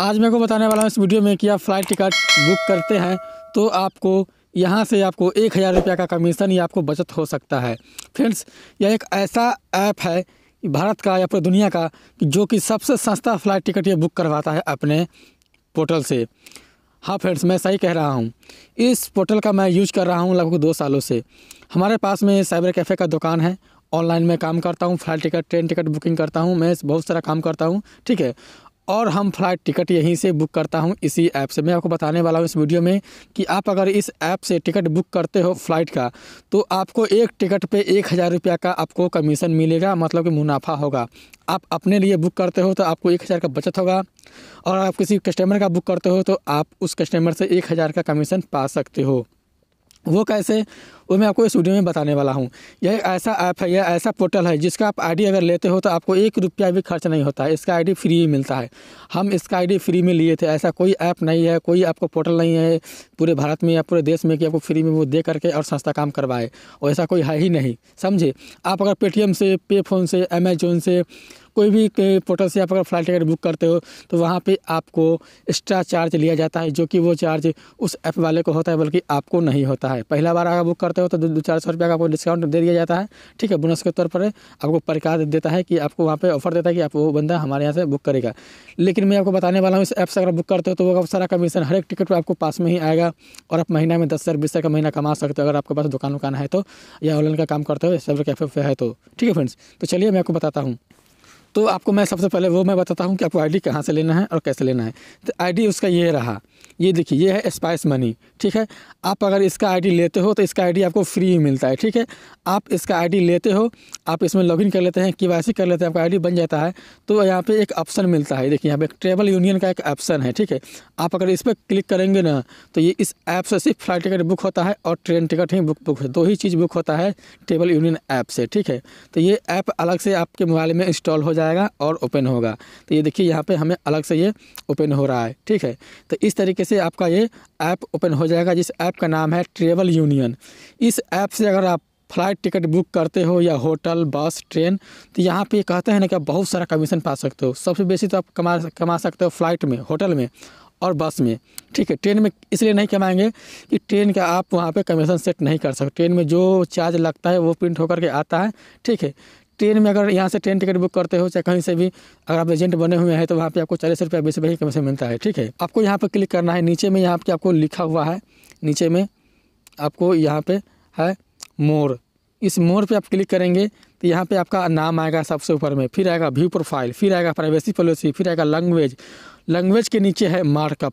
आज मैं को बताने वाला हूँ इस वीडियो में कि आप फ्लाइट टिकट बुक करते हैं तो आपको यहाँ से आपको एक हज़ार रुपये का कमीशन ही आपको बचत हो सकता है फ्रेंड्स यह एक ऐसा ऐप है भारत का या पूरे दुनिया का जो कि सबसे सस्ता फ्लाइट टिकट ये बुक करवाता है अपने पोर्टल से हाँ फ्रेंड्स मैं सही कह रहा हूँ इस पोर्टल का मैं यूज कर रहा हूँ लगभग दो सालों से हमारे पास में साइबर कैफ़े का दुकान है ऑनलाइन में काम करता हूँ flight ticket train ticket booking करता हूँ मैं बहुत सारा काम करता हूँ ठीक है और हम फ्लाइट टिकट यहीं से बुक करता हूं इसी ऐप से मैं आपको बताने वाला हूं इस वीडियो में कि आप अगर इस ऐप से टिकट बुक करते हो फ्लाइट का तो आपको एक टिकट पे एक हज़ार रुपया का आपको कमीशन मिलेगा मतलब कि मुनाफा होगा आप अपने लिए बुक करते हो तो आपको एक हज़ार का बचत होगा और आप किसी कस्टमर का बुक करते हो तो आप उस कस्टमर से एक हज़ार का कमीशन पा सकते हो वो कैसे वो मैं आपको इस वीडियो में बताने वाला हूँ यह ऐसा ऐप है यह ऐसा पोर्टल है जिसका आप आईडी अगर लेते हो तो आपको एक रुपया भी खर्च नहीं होता है इसका आईडी फ्री ही मिलता है हम इसका आईडी फ्री में लिए थे ऐसा कोई ऐप नहीं है कोई आपको पोर्टल नहीं है पूरे भारत में या पूरे देश में कि आपको फ्री में वो दे करके और सस्ता काम करवाए वैसा कोई है ही नहीं समझे आप अगर पेटीएम से पे फोन से अमेजोन से कोई भी पोर्टल से आप अगर फ्लाइट टिकट बुक करते हो तो वहाँ पे आपको एक्स्ट्रा चार्ज लिया जाता है जो कि वो चार्ज उस ऐप वाले को होता है बल्कि आपको नहीं होता है पहला बार अगर बुक करते करते हो तो दो चार सौ रुपया का आपको डिस्काउंट दे दिया जाता है ठीक है बोनस के तौर पर आपको प्रकार देता है कि आपको वहाँ पर ऑफर देता है कि आप वो बंदा हमारे यहाँ से बुक करेगा लेकिन मैं आपको बताने वाला हूँ इस ऐप से अगर बुक करते हो तो वो सारा कमीशन हर एक टिकट पर आपको पास में ही आएगा और आप महीना में दस हज़ार बीस का महीना कमा सकते हो अगर आपके पास दुकान वकान है तो या ऑनलाइन का काम करते हो सब कैफे है तो ठीक है फ्रेंड्स तो चलिए मैं आपको बताता हूँ तो आपको मैं सबसे पहले वो मैं बताता हूँ कि आपको आईडी कहाँ से लेना है और कैसे लेना है तो आईडी उसका ये रहा ये देखिए ये है स्पाइस मनी ठीक है आप अगर इसका आईडी लेते हो तो इसका आईडी आपको फ्री मिलता है ठीक है आप इसका आईडी लेते हो आप इसमें लॉगिन कर लेते हैं के कर लेते हैं आपका आईडी बन जाता है तो यहाँ पे एक ऑप्शन मिलता है देखिए यहाँ पे ट्रेवल यूनियन का एक ऑप्शन है ठीक है आप अगर इस पर क्लिक करेंगे ना तो ये इस ऐप से सिर्फ फ्लाइट टिकट बुक होता है और ट्रेन टिकट ही बुक बुक दो ही चीज़ बुक होता है ट्रेवल यूनियन ऐप से ठीक है तो ये ऐप अलग से आपके मोबाइल में इंस्टॉल हो जाएगा और ओपन होगा तो ये देखिए यहाँ पर हमें अलग से ये ओपन हो रहा है ठीक है तो इस तरीके तरीके से आपका ये ऐप ओपन हो जाएगा जिस ऐप का नाम है ट्रेवल यूनियन इस ऐप से अगर आप फ्लाइट टिकट बुक करते हो या होटल बस ट्रेन तो यहाँ पे कहते हैं ना कि आप बहुत सारा कमीशन पा सकते हो सबसे बेसी तो आप कमा कमा सकते हो फ्लाइट में होटल में और बस में ठीक है ट्रेन में इसलिए नहीं कमाएंगे कि ट्रेन का आप वहाँ पे कमीशन सेट नहीं कर सकते ट्रेन में जो चार्ज लगता है वो प्रिंट होकर के आता है ठीक है ट्रेन में अगर यहाँ से ट्रेन टिकट बुक करते हो चाहे कहीं से भी अगर आप एजेंट बने हुए हैं तो वहाँ पे आपको चालीस रुपया बीस रुपये कमीशन मिलता है ठीक है आपको यहाँ पर क्लिक करना है नीचे में यहाँ पे आपको लिखा हुआ है नीचे में आपको यहाँ पे है मोर इस मोर पे आप क्लिक करेंगे तो यहाँ पे आपका नाम आएगा सबसे ऊपर में फिर आएगा व्यू प्रोफाइल फिर आएगा प्राइवेसी पॉलिसी फिर आएगा लैंग्वेज लैंग्वेज के नीचे है मार्कअप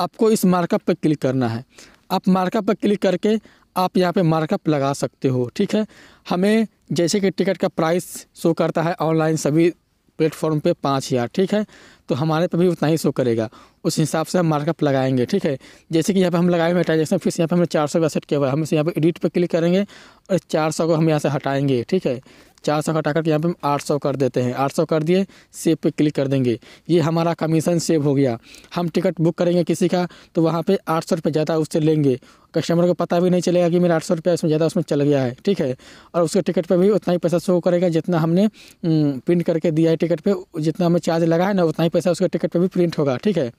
आपको इस मार्कअप पर क्लिक करना है आप मार्कअप पर क्लिक करके आप यहाँ पे मार्कअप लगा सकते हो ठीक है हमें जैसे कि टिकट का प्राइस शो करता है ऑनलाइन सभी प्लेटफॉर्म पे पाँच हज़ार ठीक है तो हमारे पे भी उतना ही शो करेगा उस हिसाब से हम मार्कअप लगाएंगे ठीक है जैसे कि यहाँ पे हम लगाए हुए ट्रांजेक्शन फीस यहाँ पे हमने चार सौ का सेट किया हुआ है हम इसे यहाँ पे एडिट पे क्लिक करेंगे और चार सौ को हम यहाँ से हटाएंगे ठीक है चार सौ करके यहाँ पे हम आठ सौ कर देते हैं आठ सौ कर दिए सेव पे क्लिक कर देंगे ये हमारा कमीशन सेव हो गया हम टिकट बुक करेंगे किसी का तो वहाँ पे आठ सौ रुपये ज़्यादा उससे लेंगे कस्टमर को पता भी नहीं चलेगा कि मेरा आठ सौ रुपया उसमें ज़्यादा उसमें चल गया है ठीक है और उसके टिकट पर भी उतना ही पैसा शो करेगा जितना हमने प्रिंट करके दिया है टिकट पर जितना हमें चार्ज लगा है ना उतना ही पैसा उसके टिकट पर भी प्रिंट होगा ठीक है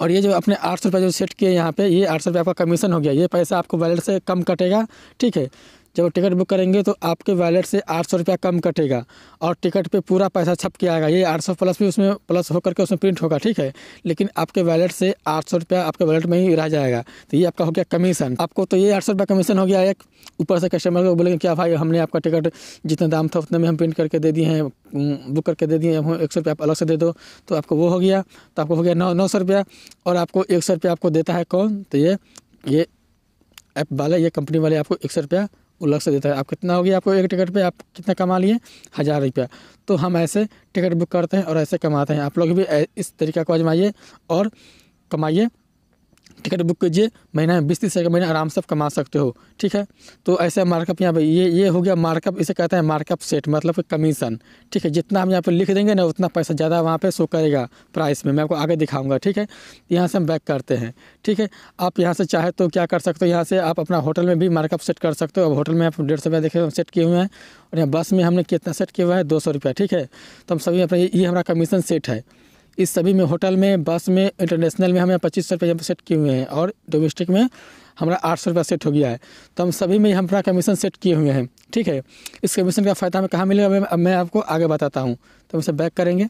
और ये जो अपने आठ सौ रुपये जो सेट किए यहाँ पे ये आठ सौ रुपये आपका कमीशन हो गया ये पैसा आपको वैलेट से कम कटेगा ठीक है जब टिकट बुक करेंगे तो आपके वैलेट से आठ सौ रुपया कम कटेगा और टिकट पे पूरा पैसा छप के आएगा ये आठ सौ प्लस भी उसमें प्लस होकर के उसमें प्रिंट होगा ठीक है लेकिन आपके वैलेट से आठ सौ रुपया आपके वैलेट में ही रह जाएगा तो ये आपका हो गया कमीशन आपको तो ये आठ सौ रुपया कमीशन हो गया एक ऊपर से कस्टमर को बोलेंगे क्या भाई हमने आपका टिकट जितना दाम था उतने में हम प्रिंट करके दे दिए हैं बुक करके दे दिए हैं एक सौ रुपया आप अलग से दे दो तो आपको वो हो गया तो आपको हो गया नौ नौ सौ रुपया और आपको एक सौ रुपया आपको देता है कौन तो ये ये ऐप वाले ये कंपनी वाले आपको एक सौ रुपया वो लग से देता है आप कितना हो गया आपको एक टिकट पे आप कितना कमा लिए हज़ार रुपया तो हम ऐसे टिकट बुक करते हैं और ऐसे कमाते हैं आप लोग भी इस तरीका को आजमाइए और कमाइए टिकट बुक कीजिए महीना में बीस तीस हज़ार महीना आराम से आप कमा सकते हो ठीक है तो ऐसे मार्कअप यहाँ पे ये ये हो गया मार्कअप इसे कहते हैं मार्कअप सेट मतलब कमीशन ठीक है जितना हम यहाँ पे लिख देंगे ना उतना पैसा ज़्यादा वहाँ पे शो करेगा प्राइस में मैं आपको आगे दिखाऊंगा ठीक है यहाँ से हम बैक करते हैं ठीक है आप यहाँ से चाहे तो क्या कर सकते हो यहाँ से आप अपना होटल में भी मार्कअप सेट कर सकते हो अब होटल में आप डेढ़ सौ रुपया देखे सेट किए हुए हैं और यहाँ बस में हमने कितना सेट किया हुआ है दो सौ रुपया ठीक है तो हम सभी अपना ये हमारा कमीशन सेट है इस सभी में होटल में बस में इंटरनेशनल में हमें पच्चीस सौ रुपये सेट किए हुए हैं और डोमेस्टिक में हमारा आठ सौ रुपया सेट हो गया है तो हम सभी में हम अपना कमीशन सेट किए हुए हैं ठीक है इस कमीशन का फ़ायदा हमें कहाँ मिलेगा मैं, अब मैं आपको आगे बताता हूँ तो हम इसे बैक करेंगे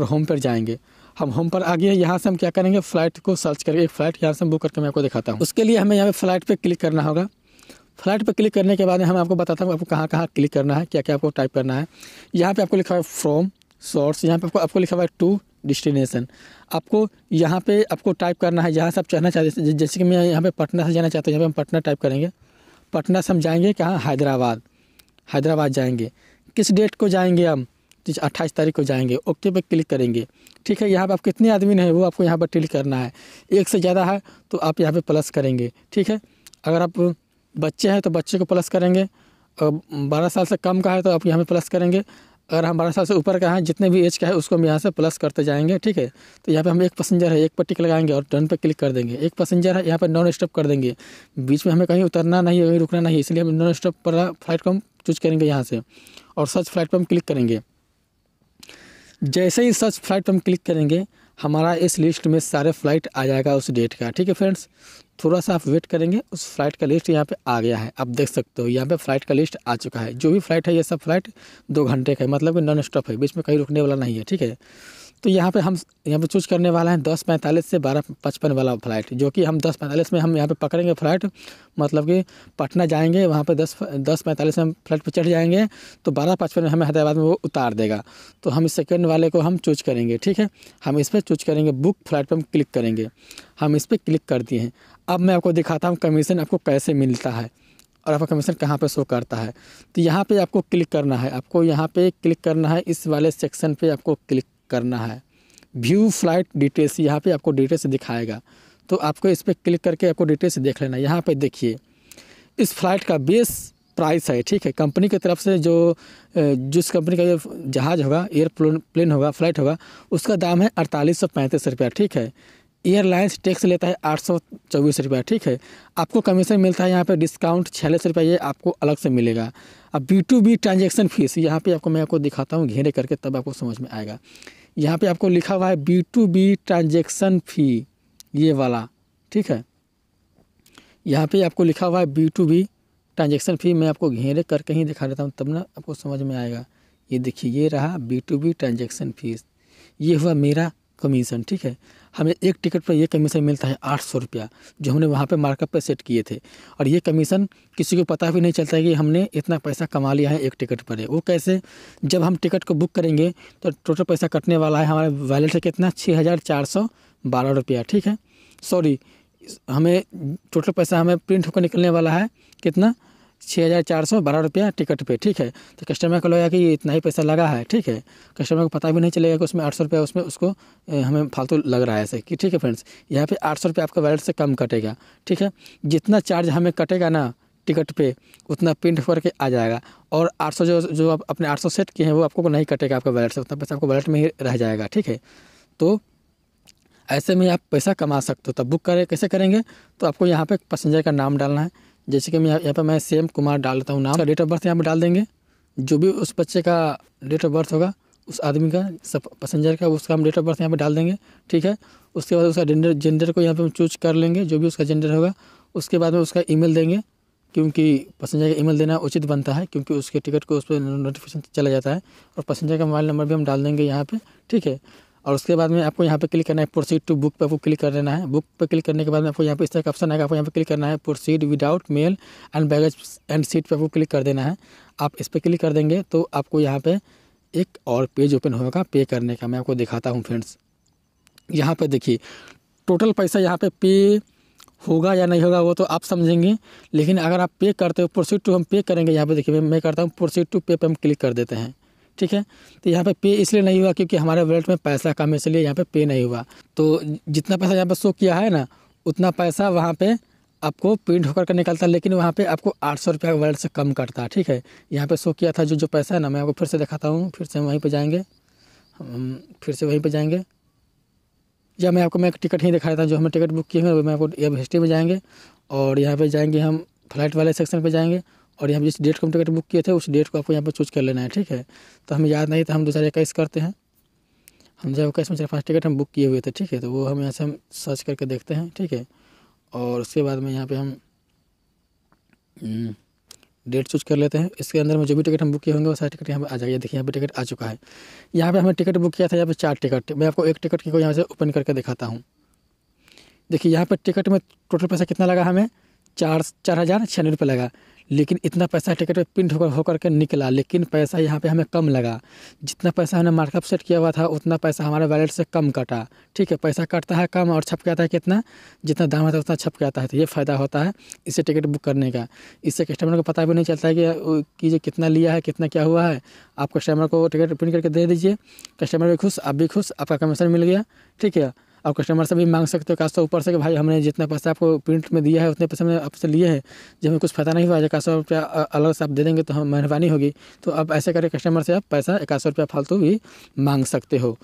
और होम पर जाएंगे हम होम पर आ गए यहाँ से हम क्या करेंगे फ़्लाइट को सर्च करके एक फ़्लाइट यहाँ से बुक करके मैं आपको दिखाता हूँ उसके लिए हमें यहाँ पर फ्लाइट पर क्लिक करना होगा फ्लाइट पर क्लिक करने के बाद हम आपको बताता हूँ आपको कहाँ कहाँ क्लिक करना है क्या क्या आपको टाइप करना है यहाँ पर आपको लिखा है फ्रॉम शॉर्ट्स यहाँ पर आपको आपको लिखा हुआ है टू डिस्टिनेसन आपको यहाँ पे आपको टाइप करना है यहाँ से आप चढ़ना चाहते हैं जैसे कि मैं यहाँ पे पटना से जाना चाहता हूँ यहाँ पे हम पटना टाइप करेंगे पटना से हम जाएंगे कहाँ हैदराबाद हैदराबाद जाएंगे किस डेट को जाएंगे हम जिस अट्ठाईस तारीख को जाएंगे ओके पे क्लिक करेंगे ठीक है यहाँ पे आप कितने आदमी हैं वो आपको यहाँ पर टिल करना है एक से ज़्यादा है तो आप यहाँ पे प्लस करेंगे ठीक है अगर आप बच्चे हैं तो बच्चे को प्लस करेंगे और बारह साल से कम का है तो आप यहाँ पे प्लस करेंगे अगर हम बारह साल से ऊपर का है जितने भी एज का है उसको हम यहाँ से प्लस करते जाएंगे ठीक है तो यहाँ पे हम एक पैसेंजर है एक पर टिक लगाएंगे और डन पे क्लिक कर देंगे एक पैसेंजर है यहाँ पर नॉन स्टॉप कर देंगे बीच में हमें कहीं उतरना नहीं है कहीं रुकना नहीं इसलिए हम नॉन स्टॉप पर फ्लाइट को हम चूज करेंगे यहाँ से और सर्च फ्लाइट पर हम क्लिक करेंगे जैसे ही सर्च फ्लाइट पर हम क्लिक करेंगे हमारा इस लिस्ट में सारे फ्लाइट आ जाएगा उस डेट का ठीक है फ्रेंड्स थोड़ा सा आप वेट करेंगे उस फ्लाइट का लिस्ट यहाँ पे आ गया है आप देख सकते हो यहाँ पे फ्लाइट का लिस्ट आ चुका है जो भी फ्लाइट है ये सब फ्लाइट दो घंटे का है मतलब कि नॉन स्टॉप है बीच में कहीं रुकने वाला नहीं है ठीक है तो यहाँ पे हम यहाँ पे चूज करने वाला है दस पैंतालीस से बारह पचपन वाला फ्लाइट जो कि हम दस पैंतालीस में हम यहाँ पे पकड़ेंगे फ़्लाइट मतलब कि पटना जाएंगे वहाँ पे दस दस पैंतालीस में हम फ्लाइट पे चढ़ जाएंगे तो बारह पचपन में हमें हैदराबाद में वो उतार देगा तो हम इस सेकेंड वाले को हम चूज करेंगे ठीक है हम इस पर चूज करेंगे बुक फ्लाइट पर हम क्लिक करेंगे हम इस पर क्लिक कर दिए हैं अब मैं आपको दिखाता हूँ कमीशन आपको कैसे मिलता है और आपका कमीशन कहाँ पे शो करता है तो यहाँ पे आपको क्लिक करना है आपको यहाँ पे क्लिक करना है इस वाले सेक्शन पे आपको क्लिक करना है व्यू फ्लाइट डिटेल्स यहाँ पे आपको डिटेल्स दिखाएगा तो आपको इस पर क्लिक करके आपको डिटेल्स देख लेना यहाँ पे देखिए इस फ्लाइट का बेस प्राइस है ठीक है कंपनी की तरफ से जो जिस कंपनी का जो जहाज़ होगा एयर प्लेन होगा फ्लाइट होगा उसका दाम है अड़तालीस सौ पैंतीस रुपया ठीक है एयरलाइंस टैक्स लेता है आठ सौ चौबीस रुपया ठीक है आपको कमीशन मिलता है यहाँ पर डिस्काउंट छियालीस रुपया ये आपको अलग से मिलेगा अब B to B transaction fees यहाँ पे आपको मैं आपको दिखाता हूँ घेरे करके तब आपको समझ में आएगा यहाँ पे आपको लिखा हुआ है B to B transaction fee ये वाला ठीक है यहाँ पे आपको लिखा हुआ है B to B transaction fee मैं आपको घेरे करके ही दिखा देता हूँ तब ना आपको समझ में आएगा ये देखिए ये रहा B to B transaction fees ये हुआ मेरा कमीशन ठीक है हमें एक टिकट पर यह कमीशन मिलता है आठ सौ रुपया जो हमने वहाँ पर मार्कअप पर सेट किए थे और ये कमीशन किसी को पता भी नहीं चलता है कि हमने इतना पैसा कमा लिया है एक टिकट पर है वो कैसे जब हम टिकट को बुक करेंगे तो टोटल पैसा कटने वाला है हमारे वैलेट से कितना छः हज़ार चार सौ बारह रुपया ठीक है सॉरी हमें टोटल पैसा हमें प्रिंट होकर निकलने वाला है कितना छः हज़ार चार सौ बारह रुपया टिकट पे ठीक है तो कस्टमर को लगा कि इतना ही पैसा लगा है ठीक है कस्टमर को पता भी नहीं चलेगा कि उसमें आठ सौ रुपया उसमें उसको हमें फालतू लग रहा है ऐसे कि ठीक है फ्रेंड्स यहाँ पे आठ सौ रुपया आपका वैलेट से कम कटेगा ठीक है जितना चार्ज हमें कटेगा ना टिकट पे उतना प्रिंट करके आ जाएगा और 800 जो जो आप अपने 800 सेट किए हैं वो आपको नहीं कटेगा आपका वैलेट से उतना पैसा आपको वैलेट में ही रह जाएगा ठीक है तो ऐसे में आप पैसा कमा सकते हो तब बुक करें कैसे करेंगे तो आपको यहाँ पे पैसेंजर का नाम डालना है जैसे कि मैं यहाँ पर मैं सेम कुमार डालता हूँ नाम डेट ऑफ बर्थ यहाँ पर डाल देंगे जो भी उस बच्चे का डेट ऑफ बर्थ होगा उस आदमी का सब पैसेंजर का उसका हम डेट ऑफ बर्थ यहाँ पर डाल देंगे ठीक है उसके बाद उसका जेंडर जेंडर को यहाँ पर हम चूज कर लेंगे जो भी उसका जेंडर होगा उसके बाद में उसका ईमेल देंगे क्योंकि पैसेंजर का ईमेल देना उचित बनता है क्योंकि उसके टिकट को उस पर नोटिफिकेशन चला जाता है और पैसेंजर का मोबाइल नंबर भी हम डाल देंगे यहाँ पर ठीक है और उसके बाद में आपको यहाँ पे क्लिक करना है प्रोसीड टू बुक पे आपको क्लिक कर देना है बुक पे क्लिक करने के बाद में आपको यहाँ पे इस तरह का ऑप्शन आएगा आपको यहाँ पे क्लिक करना है proceed without meal and baggage and seat पे आपको क्लिक कर देना है आप इस पर क्लिक कर देंगे तो आपको यहाँ पर एक और पेज ओपन होगा पे करने का मैं आपको दिखाता हूँ फ्रेंड्स यहाँ पर देखिए टोटल पैसा यहाँ पर पे होगा या नहीं होगा वो तो आप समझेंगे लेकिन अगर आप पे करते हो प्रोसीड टू हम पे करेंगे यहाँ पे देखिए मैं करता हूँ प्रोसीड टू पे पे हम क्लिक कर देते हैं ठीक है तो यहाँ पे पे इसलिए नहीं हुआ क्योंकि हमारे वॉलेट में पैसा कम है इसलिए यहाँ पे पे नहीं हुआ तो जितना पैसा यहाँ पे शो किया है ना उतना पैसा वहाँ पे आपको प्रिंट होकर के निकलता है लेकिन वहाँ पे आपको आठ सौ रुपये वॉलेट से कम करता है ठीक है यहाँ पे शो किया था जो जो पैसा है ना मैं आपको फिर से दिखाता हूँ फिर से हम वहीं पर जाएंगे हम फिर से वहीं पर जाएंगे या मैं आपको मैं एक टिकट ही दिखाया था जो हमें टिकट बुक किए हुए मैं आपको एयर हिस्ट्री में जाएंगे और यहाँ पर जाएंगे हम फ्लाइट वाले सेक्शन पर जाएंगे और यहाँ जिस डेट को हम टिकट बुक किए थे उस डेट को आपको यहाँ पर चूज कर लेना है ठीक है तो हमें याद नहीं तो हम दो हज़ार इक्कीस करते हैं हम जब इक्कीस में चार पाँच टिकट हम बुक किए हुए थे ठीक है तो वो हम यहाँ से हम सर्च करके देखते हैं ठीक है और उसके बाद में यहाँ पर हम डेट हम्म, चूज कर लेते हैं इसके अंदर में जो भी टिकट हम बुक किए होंगे वो सारे टिकट यहाँ पर आ जाएगा देखिए यहाँ पर टिकट आ चुका है यहाँ पर हमने टिकट बुक किया था यहाँ पर चार टिकट मैं आपको एक टिकट को यहाँ से ओपन करके दिखाता हूँ देखिए यहाँ पर टिकट में टोटल पैसा कितना लगा हमें चार चार हज़ार छियानवे रुपये लगा लेकिन इतना पैसा टिकट पर प्रिंट होकर होकर के निकला लेकिन पैसा यहाँ पे हमें कम लगा जितना पैसा हमने मार्कअप सेट किया हुआ था उतना पैसा हमारे वैलेट से कम कटा ठीक है पैसा कटता है कम और छप के आता है कितना जितना दाम होता है उतना छप के आता है तो ये फ़ायदा होता है इसे टिकट बुक करने का इससे कस्टमर को पता भी नहीं चलता है कि ये कितना लिया है कितना क्या हुआ है आप कस्टमर को टिकट प्रिंट करके दे दीजिए कस्टमर भी खुश आप भी खुश आपका कमीशन मिल गया ठीक है आप कस्टमर से भी मांग सकते हो खासतौर ऊपर से कि भाई हमने जितना पैसा आपको प्रिंट में दिया है उतने पैसे हमने आपसे लिए हैं जब हमें कुछ पता नहीं हुआ एक सौ रुपया अलग से आप दे देंगे तो हम मेहरबानी होगी तो आप ऐसे करके कस्टमर से आप पैसा एक सौ रुपया फालतू भी मांग सकते हो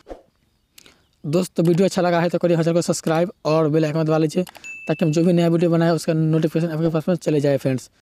दोस्तों वीडियो अच्छा लगा है तो करिए हजार को सब्सक्राइब और बेल आइकन दबा लीजिए ताकि हम जो भी नया वीडियो बनाए उसका नोटिफिकेशन आपके पास में चले जाए फ्रेंड्स